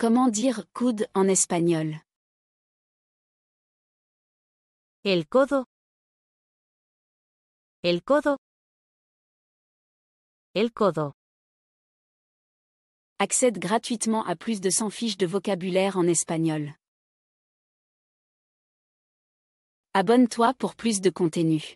Comment dire coude en espagnol El codo. El codo. El codo. Accède gratuitement à plus de 100 fiches de vocabulaire en espagnol. Abonne-toi pour plus de contenu.